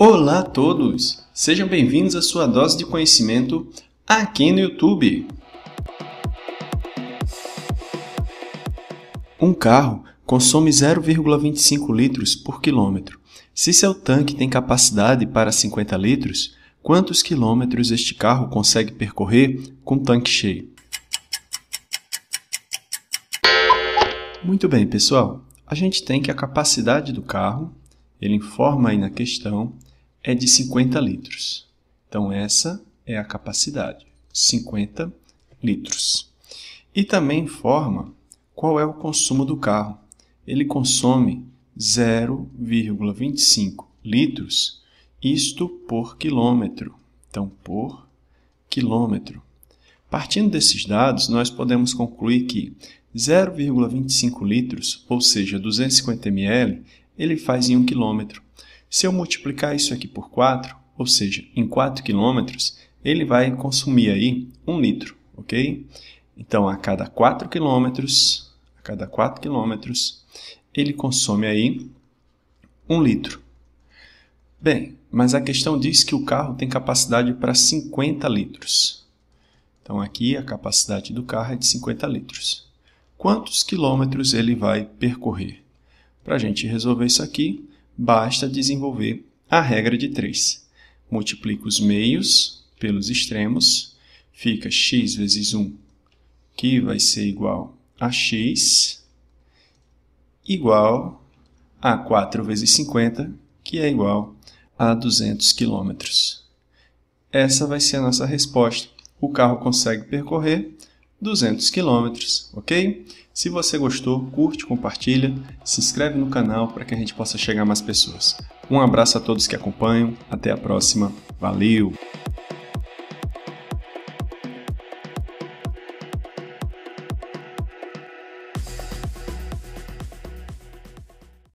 Olá a todos! Sejam bem-vindos à sua dose de conhecimento aqui no YouTube. Um carro consome 0,25 litros por quilômetro. Se seu tanque tem capacidade para 50 litros, quantos quilômetros este carro consegue percorrer com tanque cheio? Muito bem, pessoal. A gente tem que a capacidade do carro, ele informa aí na questão, é de 50 litros. Então, essa é a capacidade, 50 litros. E também informa qual é o consumo do carro. Ele consome 0,25 litros, isto por quilômetro. Então, por quilômetro. Partindo desses dados, nós podemos concluir que 0,25 litros, ou seja, 250 ml, ele faz em 1 quilômetro. Se eu multiplicar isso aqui por 4, ou seja, em 4 quilômetros, ele vai consumir aí 1 litro, ok? Então, a cada 4 quilômetros, a cada 4 quilômetros, ele consome aí 1 litro. Bem, mas a questão diz que o carro tem capacidade para 50 litros. Então, aqui a capacidade do carro é de 50 litros. Quantos quilômetros ele vai percorrer? Para a gente resolver isso aqui, basta desenvolver a regra de 3. Multiplica os meios pelos extremos, fica x vezes 1, que vai ser igual a x, igual a 4 vezes 50, que é igual a 200 km. Essa vai ser a nossa resposta. O carro consegue percorrer 200 quilômetros, ok? Se você gostou, curte, compartilha, se inscreve no canal para que a gente possa chegar a mais pessoas. Um abraço a todos que acompanham, até a próxima, valeu!